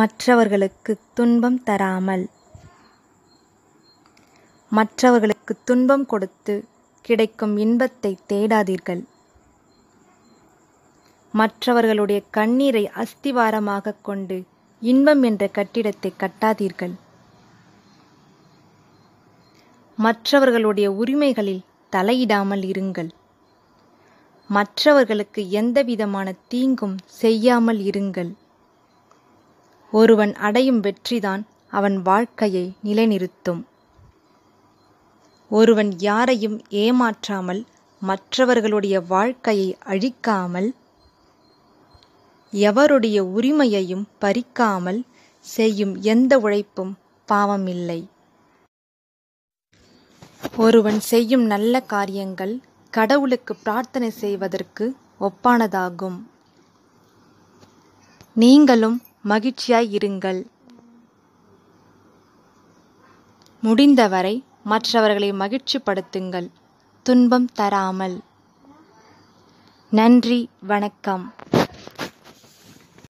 மற்றவர்களுக்கு துன்பம் தராமல் மற்றவர்களுக்கு துன்பம் கொடுத்து கிடைக்கும் இன்பத்தை தேடாதீர்கள் மற்றவர்களுடைய கண்ணீரை அஸ்திவாரமாக கொண்டு இன்பம் என்ற கட்டிடத்தை கட்டாதீர்கள் மற்றவர்களுடைய உரிமைகளில் தலையிடாமல் இருங்கள் மற்றவர்களுக்கு எந்தவிதமான தீங்கும் செய்யாமல் இருங்கள் ஒருவன் அடையும் வெற்றிதான் அவன் வாழ்க்கையை நிலைநிறுத்தும் ஒருவன் யாரையும் ஏமாற்றாமல் மற்றவர்களுடைய வாழ்க்கையை அழிக்காமல் எவருடைய உரிமையையும் பறிக்காமல் செய்யும் எந்த உழைப்பும் பாவமில்லை ஒருவன் செய்யும் நல்ல காரியங்கள் கடவுளுக்கு பிரார்த்தனை செய்வதற்கு ஒப்பானதாகும் நீங்களும் மகிழ்ச்சியாய் இருங்கள் முடிந்தவரை மற்றவர்களை மகிழ்ச்சிப்படுத்துங்கள் துன்பம் தராமல் நன்றி வணக்கம்